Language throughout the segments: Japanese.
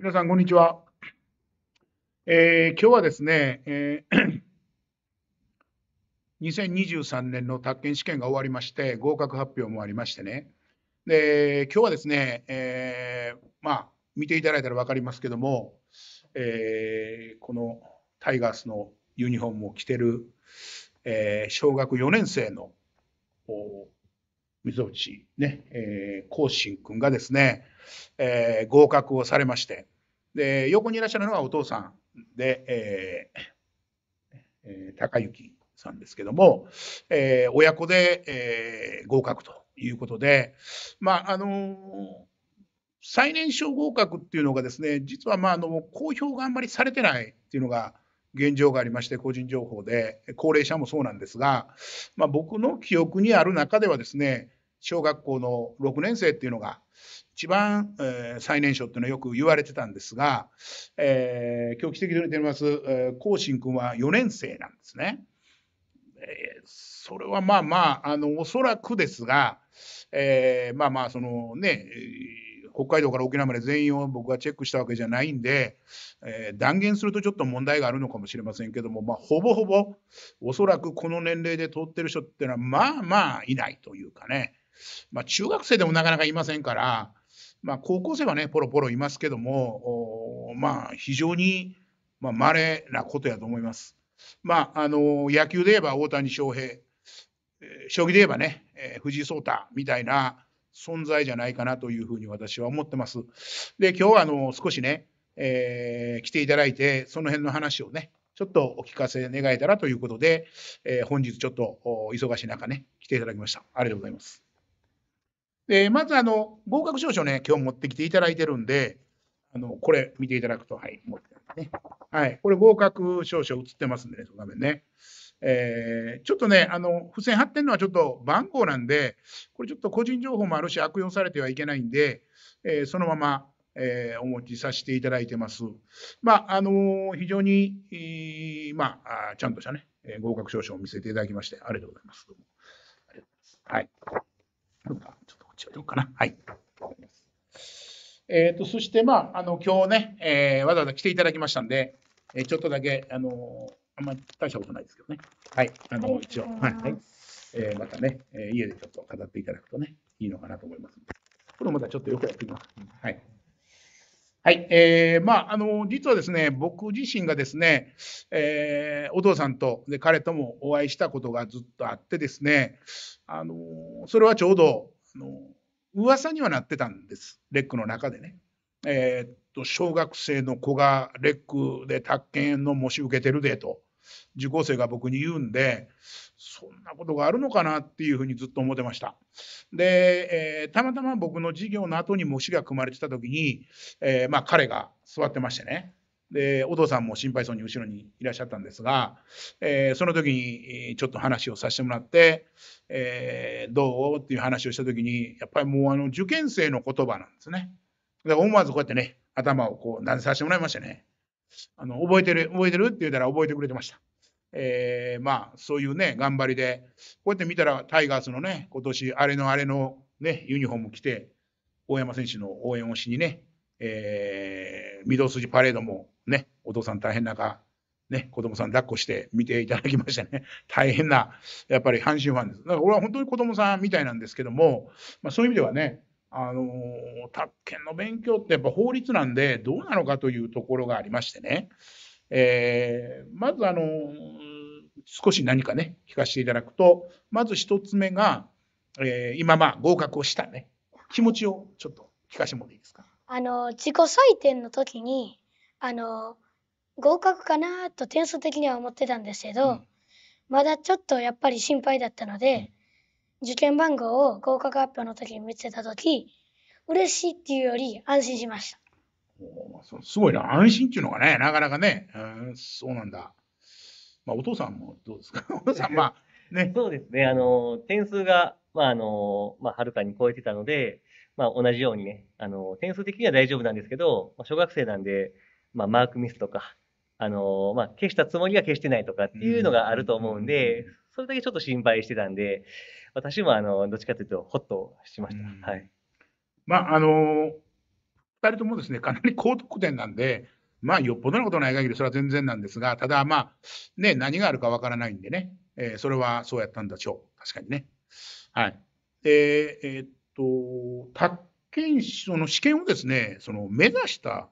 皆さん、こんにちは。えー、今日はですね、えー、2023 年の宅建試験が終わりまして、合格発表もありましてね、で今日はですね、えー、まあ、見ていただいたら分かりますけども、えー、このタイガースのユニフォームを着てる、えー、小学4年生の溝内ね、えー、信君がですね、えー、合格をされまして、で、横にいらっしゃるのがお父さんで、えーえー、高幸さんですけども、えー、親子で、えー、合格ということで、まあ、あのー、最年少合格っていうのがですね、実はまあ、あの、公表があんまりされてないっていうのが、現状がありまして、個人情報で、高齢者もそうなんですが、まあ、僕の記憶にある中ではですね、小学校の6年生っていうのが一番、えー、最年少っていうのはよく言われてたんですが、えー、狂気的跡で出てます、えー、甲信君は4年生なんですね。えー、それはまあまあ、あの、おそらくですが、えー、まあまあ、そのね、北海道から沖縄まで全員を僕がチェックしたわけじゃないんで、えー、断言するとちょっと問題があるのかもしれませんけども、まあ、ほぼほぼ、おそらくこの年齢で通ってる人っていうのは、まあまあいないというかね、まあ、中学生でもなかなかいませんから、まあ、高校生はね、ポロポロいますけども、まあ、非常にまあ、稀なことやと思います。まあ、あの野球で言えば大谷翔平、将棋で言えばね、えー、藤井聡太みたいな存在じゃないかなというふうに私は思ってます。で、今日はあの少しね、えー、来ていただいて、その辺の話をね、ちょっとお聞かせ願えたらということで、えー、本日ちょっと忙しい中ね、来ていただきました。ありがとうございます。で、まずあの、合格証書ね、今日持ってきていただいてるんで、あの、これ見ていただくと、はい、持ってね。はい、これ合格証書映ってますんでね、その画面ね。えー、ちょっとね、あの、付箋貼ってるのはちょっと番号なんで、これちょっと個人情報もあるし、悪用されてはいけないんで、えー、そのまま、えー、お持ちさせていただいてます。まあ、あの非常に、えー、まあ、ちゃんとしたね、合格証書を見せていただきまして、ありがとうございます。はい。一うかな。はい。えっ、ー、と、そして、まあ、あの、今日ね、えー、わざわざ来ていただきましたんで、えー、ちょっとだけ、あのー、あんまり大したことないですけどね。はい。あの、一応、はい。はい、えー、またね、えー、家でちょっと語っていただくとね、いいのかなと思います。これもまたちょっとよくやっていきます。はい。はい、えー、まあ、あの、実はですね、僕自身がですね、えー、お父さんと、で、彼ともお会いしたことがずっとあってですね、あの、それはちょうど、の噂にはなってたんです、レックの中でね。えー、っと、小学生の子がレックで宅建の模試受けてるでと、受講生が僕に言うんで、そんなことがあるのかなっていうふうにずっと思ってました。で、えー、たまたま僕の授業の後に模試が組まれてた時に、えー、まあ彼が座ってましてね、で、お父さんも心配そうに後ろにいらっしゃったんですが、えー、その時にちょっと話をさせてもらって、えー、どうっていう話をした時に、やっぱりもうあの受験生の言葉なんですね。だから思わずこうやってね、頭をこう、なでさせてもらいましたね。あの、覚えてる、覚えてるって言うたら覚えてくれてました。えー、まあ、そういうね、頑張りで、こうやって見たらタイガースのね、今年あれのあれのね、ユニフォーム着て、大山選手の応援をしにね、えー、御堂筋パレードもね、お父さん大変中、ね、子供さん抱っこして見ていただきましたね。大変な、やっぱり阪神ファンです。だから俺は本当に子供さんみたいなんですけども、まあ、そういう意味ではね、あのー、宅建の勉強ってやっぱ法律なんでどうなのかというところがありましてね、えー、まずあのー、少し何かね、聞かせていただくと、まず1つ目が、えー、今まあ合格をしたね、気持ちをちょっと聞かせてもらっていいですか。あの、自己採点の時に、あの合格かなと点数的には思ってたんですけど、うん、まだちょっとやっぱり心配だったので、うん、受験番号を合格発表の時に見つけた時嬉しいっていうより安心しました。すごいな、安心っていうのがね、なかなかね、うん、そうなんだ。まあ、お父さんもどうですか、お父さん、まあ、ね。そうですね、あの、点数が、まあ、あの、まあ、はるかに超えてたので、まあ、同じようにね、あの、点数的には大丈夫なんですけど、まあ、小学生なんで、まあ、マークミスとか、あのー、まあ、消したつもりが消してないとかっていうのがあると思うんで、それだけちょっと心配してたんで、私もあのどっちかというと、ほっとしました。はい、まああのー、2人ともですねかなり高得点なんで、まあ、よっぽどのことない限り、それは全然なんですが、ただ、まあね、何があるかわからないんでね、えー、それはそうやったんだしょう、確かにね。はいええー、っと、宅建その試験をですねその目指した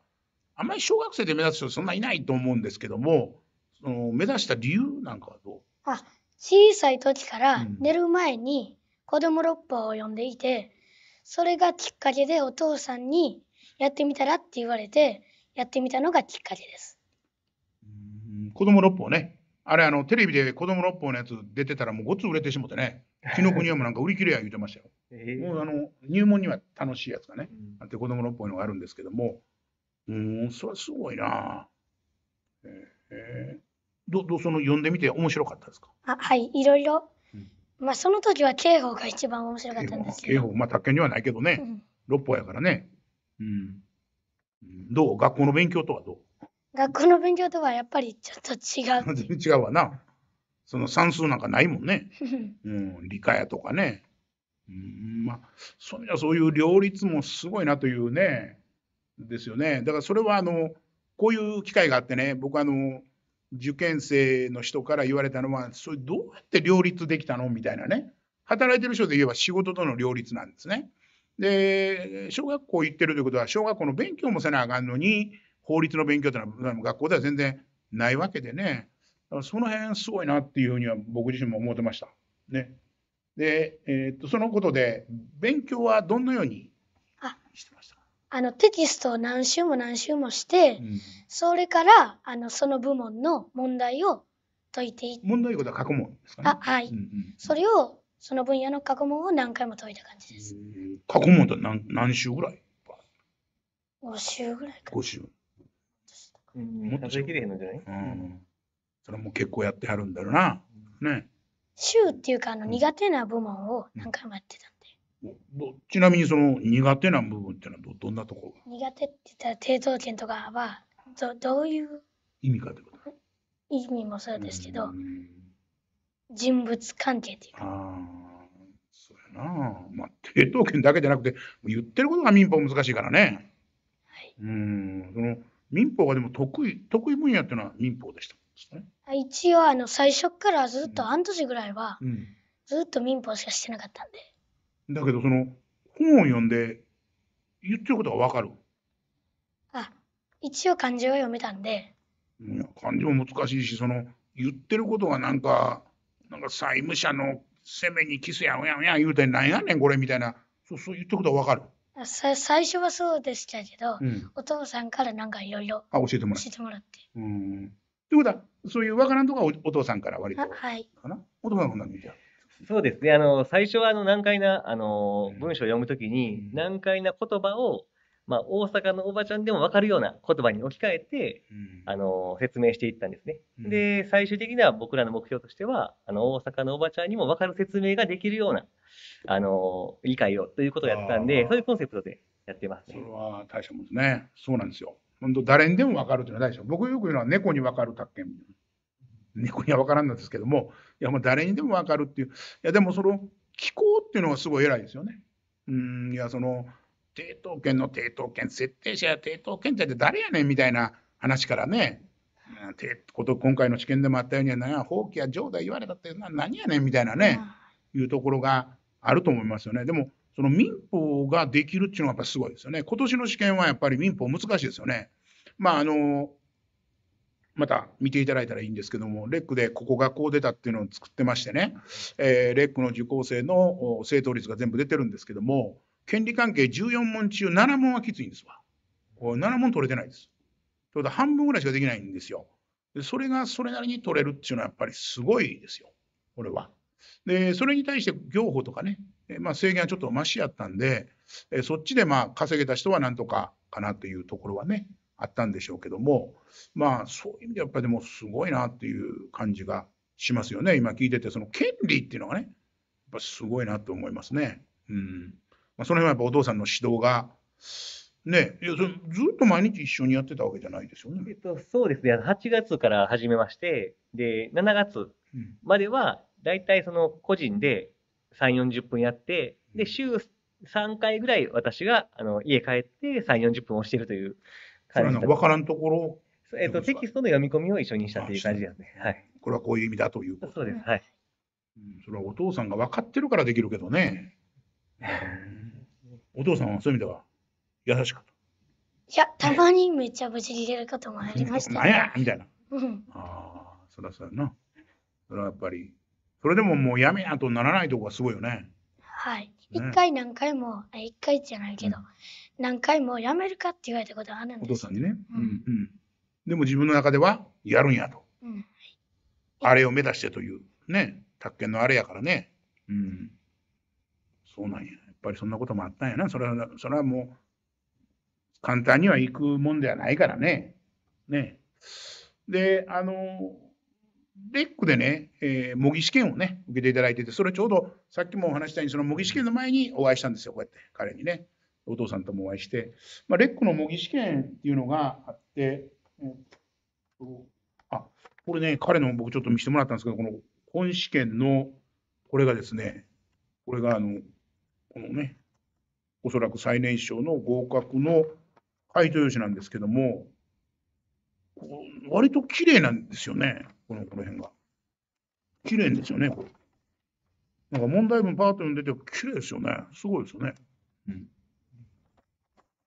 あんまり小学生で目指す人そんないないと思うんですけども、その目指した理由なんかはどうあ小さい時から寝る前に子供六本を読んでいて、それがきっかけでお父さんにやってみたらって言われて、やってみたのがきっかけです。うん子供六本ね。あれ、あの、テレビで子供六本のやつ出てたらもうごつ売れてしもてね。紀の国屋もなんか売り切れや言うてましたよ。えー、もうあの、入門には楽しいやつがね、あって子供六法のがあるんですけども、うん、それはすごいな。ええー、どどうその読んでみて面白かったですかあはいいろいろ、うん、まあその時は刑法が一番面白かったんですけど刑法まあ卓球にはないけどね、うん、六法やからね、うん、どう学校の勉強とはどう学校の勉強とはやっぱりちょっと違う 全然違うわなその算数なんかないもんね、うん、理科やとかねうんまあそそういう両立もすごいなというねですよね。だからそれはあのこういう機会があってね、僕あの受験生の人から言われたのは、それどうやって両立できたのみたいなね。働いてる人で言えば仕事との両立なんですね。で、小学校行ってるということは、小学校の勉強もせなあかんのに、法律の勉強というのは学校では全然ないわけでね。その辺すごいなっていうふうには僕自身も思ってました。ね。で、えー、っとそのことで、勉強はどのようにしてましたかあの、テキストを何週も何週もして、うん、それから、あの、その部門の問題を解いてい問題ことは過去問ですかね。あ、はい、うんうん。それを、その分野の過去問を何回も解いた感じです。過去問って何何週ぐらい ?5 週ぐらいか。5週。うん、もっとできれへんのじゃない、うん、それも結構やってはるんだろうな。ね。週っていうか、あの、苦手な部門を何回もやってた。ちなみにその苦手な部分ってのはどんなところ苦手って言ったら抵当権とかはどどういう意味かということ意味もそうですけど、人物関係っていうか。あそうやな。まあ、抵当権だけじゃなくて、言ってることが民法難しいからね。はい、うんその民法がでも得意得意分野っていうのは民法でした、ね、一応あの最初からずっと半年ぐらいは、ずっと民法しかしてなかったんで。だけどその本を読んで言ってることがわかる。あ、一応漢字を読めたんで。いや漢字も難しいし、その言ってることがなんか、なんか債務者の攻めにキスやんやんやん言うて、なんやねんこれみたいな、そうそう言ってることがわかる。さ最初はそうでしたけど、うん、お父さんからなんかいろいろ教えてもらって。教えって。うん。ことは、そういうわからんとこはお父さんから割と。はい。お父さんこんなの見てそうですね。あの、最初はあの難解な、あの、文章を読むときに、難解な言葉を、まあ、大阪のおばちゃんでも分かるような言葉に置き換えて、あの、説明していったんですね。で、最終的には僕らの目標としては、あの、大阪のおばちゃんにも分かる説明ができるような、あの、理解をということをやったんで、そういうコンセプトでやってます、ね、それは大したもんですね。そうなんですよ。本当誰にでも分かるというのは大事た。僕よく言うのは猫に分かる宅建 猫には分からんなんですけども、いや、もう誰にでも分かるっていう。いや、でもその気候っていうのがすごい偉いですよね。うん、いや、その、抵当権の抵当権、設定者や抵当権って誰やねんみたいな話からね、こと今回の試験でもあったようには、放棄や上代言われたって何やねんみたいなね、いうところがあると思いますよね。でも、その民法ができるっていうのはやっぱすごいですよね。今年の試験はやっぱり民法難しいですよね。まあ、あの、また見ていただいたらいいんですけども、レックでここがこう出たっていうのを作ってましてね、えー、レックの受講生の正答率が全部出てるんですけども、権利関係14問中7問はきついんですわ。7問取れてないです。ちょうど半分ぐらいしかできないんですよ。でそれがそれなりに取れるっていうのはやっぱりすごいですよ、これは。で、それに対して業法とかね、まあ、制限はちょっとましやったんで、そっちでまあ稼げた人はなんとかかなというところはね、あったんでしょうけども、まあ、そういう意味でやっぱりでもすごいなっていう感じがしますよね、今聞いてて、その権利っていうのがね、やっぱすごいなと思いますね。うんまあ、その辺はやっぱお父さんの指導が、ね、いやずっと毎日一緒にやってたわけじゃないですよね。えっと、そうですね、8月から始めまして、で7月までは、大体その個人で3、40分やって、で週3回ぐらい私があの家帰って3、40分をしているというそれは分からんところえっ、と、テキストの読み込みを一緒にしたという感じですね。はい。これはこういう意味だということ、そうです。はい、ん。それはお父さんが分かってるからできるけどね。お父さんはそういう意味では優しかった。いや、たまにめっちゃぶち切れることもありました、ね。なんやみたいな。ああ、そりそうやな。それはやっぱり、それでももうやめやとならないとこがすごいよね。はい。一、ね、回何回も、一回じゃないけど、うん何回もやめるかって言われたことあるんですお父さんにね、うんうん、でも自分の中ではやるんやと、うん、あれを目指してというね宅建のあれやからね、うん、そうなんややっぱりそんなこともあったんやなそれはそれはもう簡単にはいくもんではないからねねであのレックでね、えー、模擬試験をね、受けていただいてて、それちょうどさっきもお話したように、その模擬試験の前にお会いしたんですよ、こうやって、彼にね。お父さんともお会いして、まあ、レックの模擬試験っていうのがあって、えっと、あこれね、彼の僕ちょっと見せてもらったんですけど、この本試験のこれがですね、これがあの、このね、おそらく最年少の合格の回答用紙なんですけども、割と綺麗なんですよね、このこの辺が。綺麗ですよね、これ。なんか問題文パーッと読んでて、綺麗ですよね。すごいですよね。うん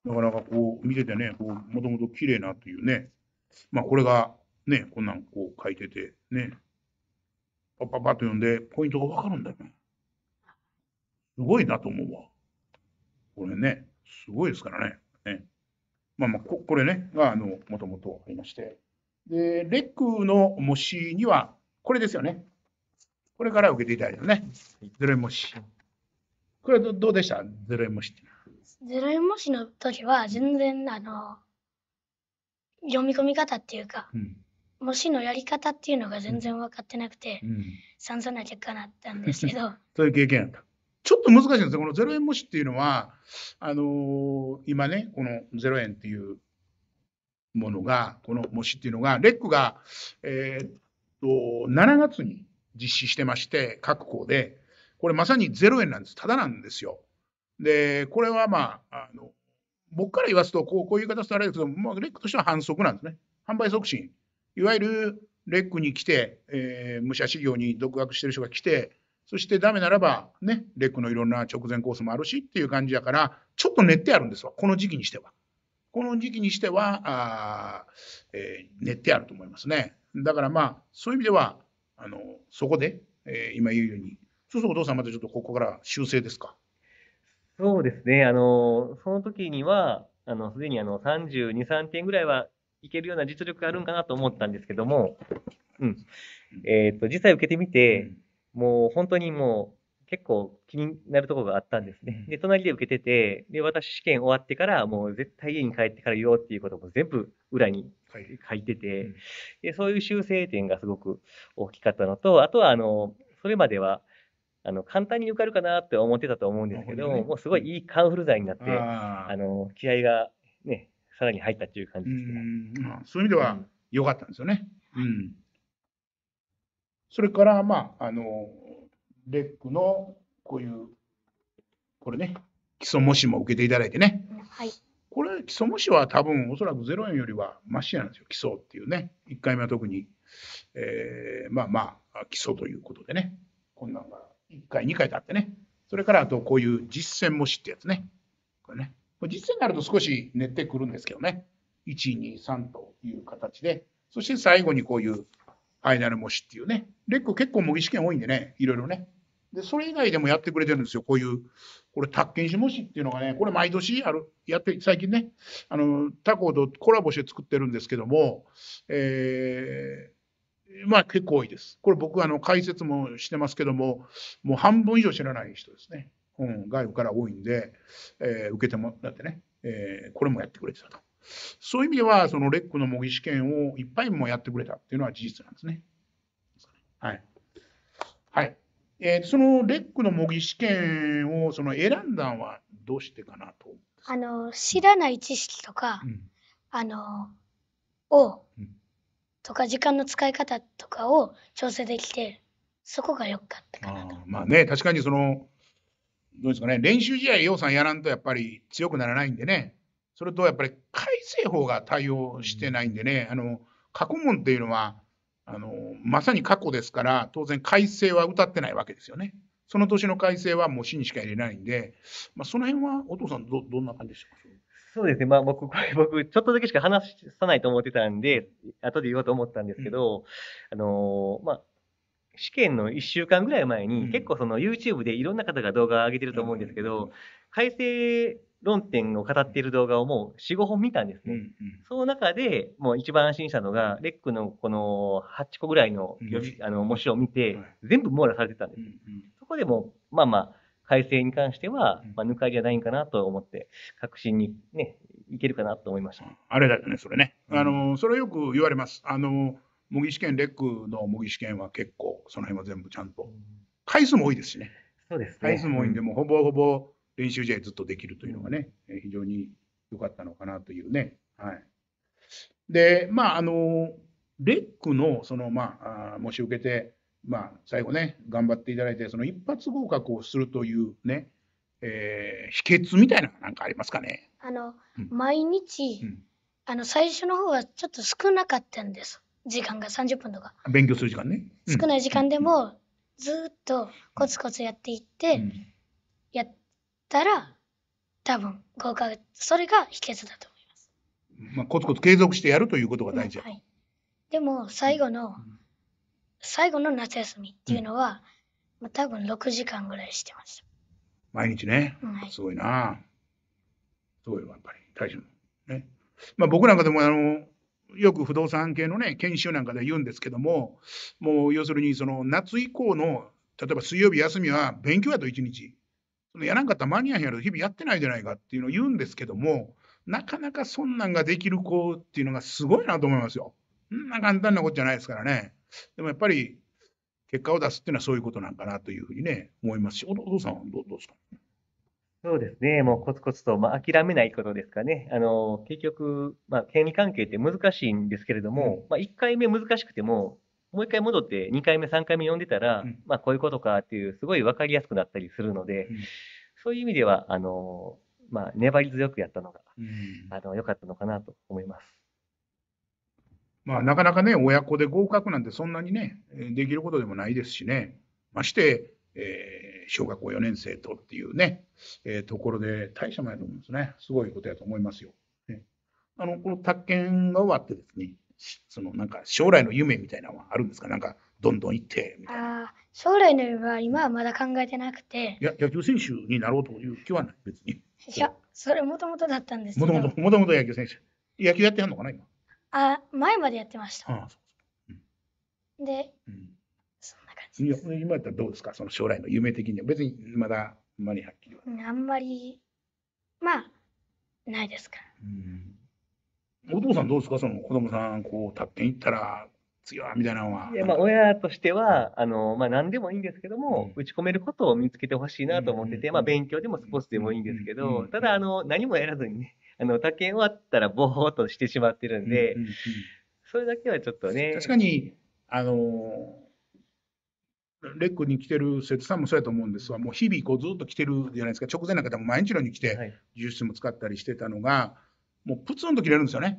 なかなかこう見ててね、こうもともと綺麗なというね、まあこれがね、こんなんこう書いててね、パッパッパッと読んでポイントがわかるんだよね。すごいなと思うわ。これね、すごいですからね。ねまあまあこ、これね、があの、もともとありまして。で、レックの模試には、これですよね。これから受けていただいたね。ゼロ模試。これどどうでしたゼロ模試って。ロ4模試の時は全然あの読み込み方っていうか、うん、模試のやり方っていうのが全然分かってなくて、うん、散な結果になったんですけど そういう経験やったちょっと難しいんですよこの0円模試っていうのはあのー、今ねこの0円っていうものがこの模試っていうのがレックが、えー、っと7月に実施してまして各校でこれまさに0円なんですただなんですよで、これはまあ、あの僕から言わすとこう、こういう言い方するとあれですけど、まあ、レックとしては反則なんですね。販売促進。いわゆるレックに来て、えー、武者修行に独学してる人が来て、そしてダメならば、ね、レックのいろんな直前コースもあるしっていう感じだから、ちょっと練ってあるんですわ、この時期にしては。この時期にしては、あえー、練ってあると思いますね。だからまあ、そういう意味では、あのそこで、えー、今言うように、そうするとお父さんまたちょっとここから修正ですか。そうですね。あの、その時には、あの、すでにあの、32、3点ぐらいはいけるような実力があるんかなと思ったんですけども、うん。えっ、ー、と、実際受けてみて、うん、もう本当にもう結構気になるところがあったんですね。で、隣で受けてて、で、私試験終わってから、もう絶対家に帰ってから言おうっていうことも全部裏に書いてて、はいうん、でそういう修正点がすごく大きかったのと、あとはあの、それまでは、あの、簡単に受かるかなって思ってたと思うんですけど、ね、もうすごいいいカンフル剤になって、あの、気合がね、さらに入ったっていう感じですね。そういう意味では良かったんですよね。うん。それから、まあ、あの、レックのこういう、これね、基礎模試も受けていただいてね。はい。これ、基礎模試は多分、おそらくゼロ円よりはマシなんですよ、基礎っていうね。1回目は特に、えー、まあまあ、基礎ということでね。こんなんが1回、2回とあってね。それからあとこういう実践模試ってやつね。これね。これ実践になると少し寝てくるんですけどね。1、2、3という形で。そして最後にこういうファイナル模試っていうね。レック結構模擬試験多いんでね。いろいろね。で、それ以外でもやってくれてるんですよ。こういう、これ、宅建士模試っていうのがね、これ毎年ある、やって、最近ね、あの、他校とコラボして作ってるんですけども、えー、まあ結構多いです。これ僕あの解説もしてますけども、もう半分以上知らない人ですね。うん、外部から多いんで、えー、受けてもらってね、えー、これもやってくれてたと。そういう意味では、そのレックの模擬試験をいっぱいもやってくれたっていうのは事実なんですね。はい。はい。えー、そのレックの模擬試験をその選んだのはどうしてかなと。あの、知らない知識とか、うん、あの、を、うんとか時間の使い方とかを調整できて、そこが良かったかなと。あまあね、確かにその、どうですかね、練習試合、要さんやらんとやっぱり強くならないんでね、それとやっぱり改正法が対応してないんでね、あの過去問っていうのはあの、まさに過去ですから、当然改正は歌ってないわけですよね。その年の改正はもう死にしか入れないんで、まあ、その辺はお父さんど、どんな感じでしょうかそうですね。まあ僕、これ 僕、ちょっとだけしか話さないと思ってたんで、後で言おうと思ったんですけど、うん、あのー、まあ、試験の1週間ぐらい前に、結構その YouTube でいろんな方が動画を上げてると思うんですけど、改正論点を語っている動画をもう4、5本見たんですね。うんうん、その中で、もう一番安心したのが、レックのこの8個ぐらいのうん、あの、模試を見て、全部網羅されてたんです。うんうん、そこでも、まあまあ、改正に関しては、まあ、抜かりゃないんかなと思って、確信にね、いけるかなと思いました。あれだよね、それね。あの、それよく言われます。あの、模擬試験、レックの模擬試験は結構、その辺は全部ちゃんと。回数も多いですしね。そうです、ね、回数も多いんで、もうほぼほぼ練習試合ずっとできるというのがね、うん、非常に良かったのかなというね。はい。で、まあ、あの、レックの、その、まあ、もし受けて、まあ、最後ね、頑張っていただいて、その一発合格をするというね、えー、秘訣みたいなのなんかありますかね。あの、毎日、うん、あの、最初の方はちょっと少なかったんです。時間が30分とか。勉強する時間ね。少ない時間でも、ずっとコツコツやっていって、やったら、多分合格、それが秘訣だと思います。まあ、コツコツ継続してやるということが大事だ、はい。でも、最後の、最後の夏休みっていうのは、まあ、多分6時間ぐらいしてました。毎日ね。すごいな。すごいわやっぱり、大丈夫。ね。まあ、僕なんかでも、あの、よく不動産系のね、研修なんかで言うんですけども、もう要するに、その夏以降の、例えば水曜日休みは勉強やと1日。そのやらんかったら間に合わへんやろ、日々やってないじゃないかっていうのを言うんですけども、なかなかそんなんができる子っていうのがすごいなと思いますよ。そんな簡単なことじゃないですからね。でもやっぱり結果を出すっていうのはそういうことなんかなというふうにね、思いますし、お父さんはどうですかそうですね、もうコツコツと、まあ、諦めないことですかね。あの結局、まあ、権利関係って難しいんですけれども、うん、まあ、1回目難しくても、もう1回戻って2回目、3回目読んでたら、うん、まあ、こういうことかっていう、すごい分かりやすくなったりするので、うん、そういう意味では、あのまあ、粘り強くやったのが、あの良かったのかなと思います。まあ、なかなかね、親子で合格なんてそんなにね、できることでもないですしね。まして、えー、小学校4年生とっていうね、えー、ところで大したもんやと思うんですね。すごいことやと思いますよ。ね、あの、この宅建が終わってですね、そのなんか将来の夢みたいなのはあるんですかなんかどんどん行ってみたいな。将来の夢は今はまだ考えてなくて。いや、野球選手になろうという気はない、別に。いや、それもともとだったんですけど。もともと、もともと野球選手。野球やってはんのかな、今。あ、前までやってました。ああうん、で、うん、そんな感じです。今だったらどうですかその将来の夢的には。別にまだあんまりはっきりは。あんまり、まあ、ないですから。うん、お父さんどうですかその子供さん、こう、たっていったら、強いみたいなのは。いや、まあ、親としては、あの、まあ、何でもいいんですけども、うん、打ち込めることを見つけてほしいなと思ってて、まあ、勉強でもスポーツでもいいんですけど、ただ、あの、何もやらずにね、あの、他終わったらぼーっとしてしまってるんで、うんうんうん、それだけはちょっとね。確かに、あのーレックに来てる生徒さんもそうやと思うんですが、もう日々こうずっと来てるじゃないですか、直前なんかでも毎日のように来て、技術室も使ったりしてたのが、もうプツンと切れるんですよね。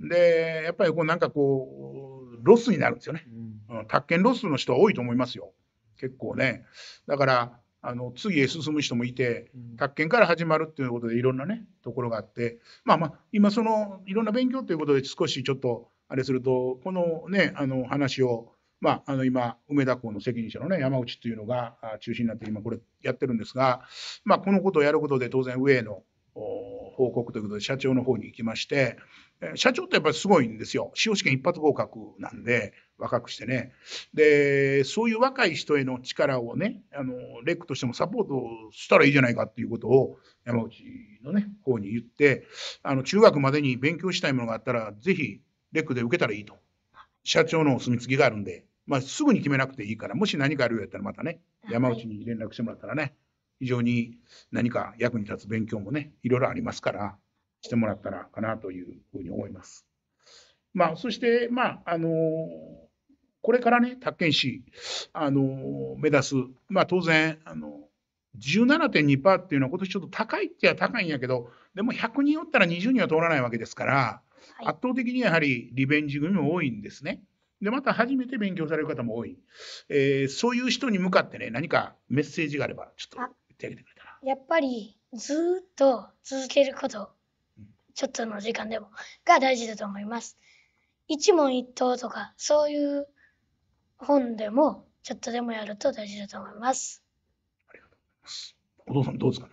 うん、で、やっぱりこうなんかこう、ロスになるんですよね。うん、宅建ロスの人は多いと思いますよ、結構ね。だから、あの次へ進む人もいて、宅建から始まるっていうことでいろんなねところがあってまあまあ今そのいろんな勉強ということで少しちょっとあれするとこのねあの話を、まあ、あの今梅田港の責任者のね山内というのが中心になって今これやってるんですが、まあ、このことをやることで当然上への報告ということで社長の方に行きまして、社長ってやっぱりすごいんですよ。司法試験一発合格なんで、若くしてね。で、そういう若い人への力をね、あの、レックとしてもサポートしたらいいじゃないかっていうことを山内のね、方に言って、あの、中学までに勉強したいものがあったら、ぜひレックで受けたらいいと。社長のお墨付きがあるんで、まあ、すぐに決めなくていいから、もし何かあるようやったらまたね、山内に連絡してもらったらね、はい非常に何か役に立つ勉強もね、いろいろありますから、してもらったらかなというふうに思います。まあ、そして、まあ、あのこれからね、宅建士、あの目指す、まあ、当然、あの17.2%っていうのは今年ちょっと高いっては高いんやけど、でも100人おったら20人は通らないわけですから、圧倒的にやはりリベンジ組も多いんですね。で、また初めて勉強される方も多い。えー、そういう人に向かってね、何かメッセージがあれば、ちょっと手を挙げてくれたら。やっぱりずっと続けること、ちょっとの時間でもが大事だと思います。一問一答とかそういう本でもちょっとでもやると大事だと思います。ありがとうございます。お父さんどうですかね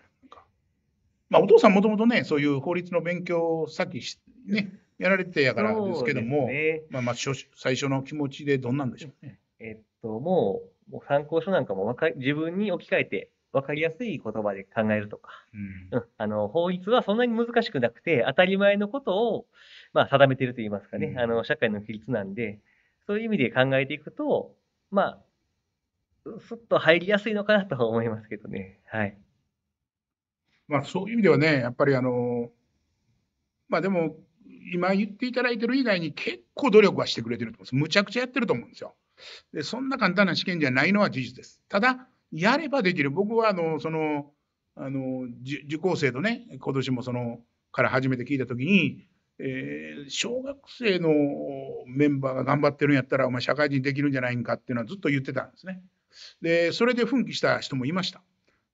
まあ、お父さんもともとね、そういう法律の勉強をさっきね、やられてやからですけども、ね、まあ、まあ初最初の気持ちでどんなんでしょうね。えっと、もう、もう参考書なんかも自分に置き換えて分かりやすい言葉で考えるとか、うん、うん、あの法律はそんなに難しくなくて、当たり前のことを、まあ、定めてるといいますかね、うん、あの社会の規律なんで、そういう意味で考えていくと、まあ、すっと入りやすいのかなと思いますけどね。はいまあ、そういう意味ではね、やっぱりあの、まあ、でも、今言っていただいてる以外に結構努力はしてくれてると思うんです。むちゃくちゃやってると思うんですよ。で、そんな簡単な試験じゃないのは事実です。ただ、やればできる。僕は、あの、その、あの、受講生とね、今年もその、から初めて聞いたときに、えー、小学生のメンバーが頑張ってるんやったら、お前社会人できるんじゃないんかっていうのはずっと言ってたんですね。で、それで奮起した人もいました。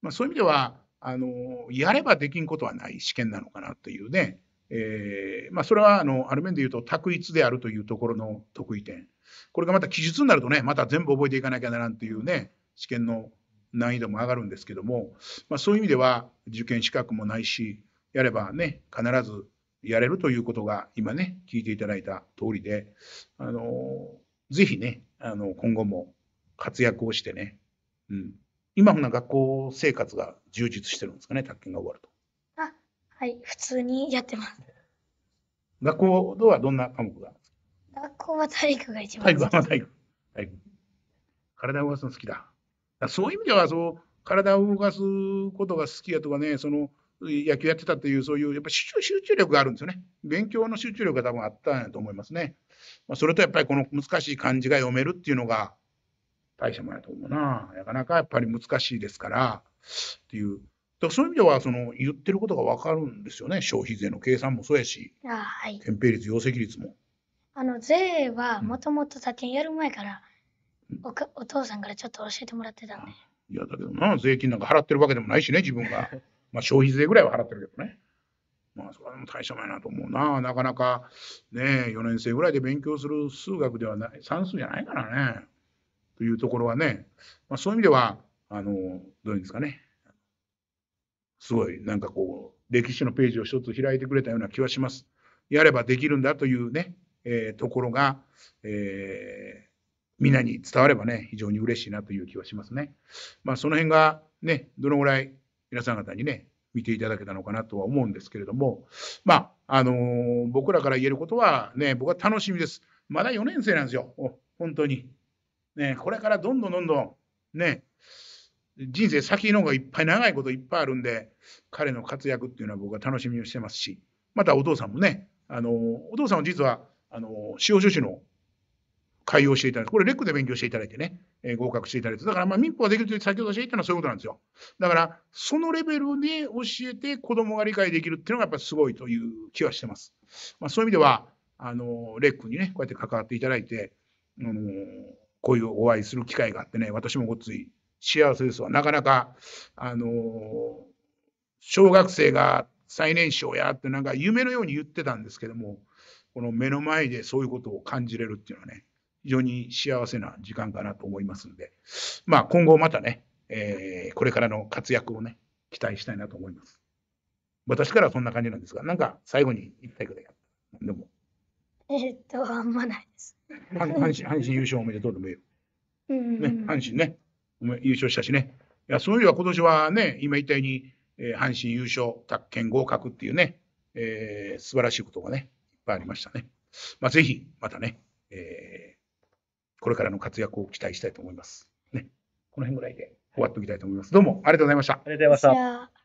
まあ、そういう意味では、あの、やればできんことはない試験なのかなというね。えー、まあ、それは、あの、ある面で言うと、択一であるというところの得意点。これがまた記述になるとね、また全部覚えていかなきゃならんというね、試験の難易度も上がるんですけども、まあ、そういう意味では受験資格もないしやればね必ずやれるということが今ね聞いていただいた通りであのぜひねあの今後も活躍をしてね、うん、今ほな学校生活が充実してるんですかね卓球が終わると。あはい普通にやってます。学校ではどんな科目が学校は体育が一番体育は体育。体を動かすの好きだ。そういう意味ではそう体を動かすことが好きやとかねその野球やってたっていうそういうやっぱ集中力があるんですよね勉強の集中力が多分あったんやと思いますね、まあ、それとやっぱりこの難しい漢字が読めるっていうのが大したもんやと思うななかなかやっぱり難しいですからっていうだそういう意味ではその言ってることが分かるんですよね消費税の計算もそうやし、あはい、憲兵率、要積率も。あの税はもともと他県やる前からおかお父さんからちょっと教えてもらってたんで。いやだけどな、税金なんか払ってるわけでもないしね、自分が。まあ消費税ぐらいは払ってるけどね。まあそれは大したもんなと思うな。なかなかね、4年生ぐらいで勉強する数学ではない、算数じゃないからね。というところはね、まあ、そういう意味では、あの、どういうんですかね。すごい、なんかこう、歴史のページを一つ開いてくれたような気はします。やればできるんだというね、えー、ところが、えー、皆に伝わればね、非常に嬉しいなという気はしますね。まあ、その辺がね、どのぐらい皆さん方にね、見ていただけたのかなとは思うんですけれども、まあ、あのー、僕らから言えることはね、僕は楽しみです。まだ4年生なんですよ、本当に。ね、これからどんどんどんどん、ね、人生先の方がいっぱい長いこといっぱいあるんで、彼の活躍っていうのは僕は楽しみにしてますし、またお父さんもね、あのー、お父さんは実は、あのー、司法書士の改用していただいて、これ、レックで勉強していただいてね、えー、合格していただいて、だからまあ民法ができるという、先ほど教えたのはそういうことなんですよ。だから、そのレベルで教えて子供が理解できるっていうのがやっぱりすごいという気はしてます。まあ、そういう意味では、あのレックにね、こうやって関わっていただいて、あのこういうお会いする機会があってね、私もごっつい幸せですわ。なかなか、あの小学生が最年少やってなんか夢のように言ってたんですけども、この目の前でそういうことを感じれるっていうのはね、非常に幸せな時間かなと思いますので、まあ、今後またね、えー、これからの活躍をね、期待したいなと思います。私からはそんな感じなんですが、なんか最後に言いたいことや。でも。えっと、あんまないです。阪神、阪神優勝おめでとうでもいいよ。ね、阪神ね、優勝したしね。いや、そういう意味では今年はね、今言ったように、えー、阪神優勝、宅建合格っていうね、えー、素晴らしいことがね、いっぱいありましたね。まあ、ぜひ、またね、えー、これからの活躍を期待したいと思います。ね。この辺ぐらいで終わっておきたいと思います。どうもありがとうございました。ありがとうございました。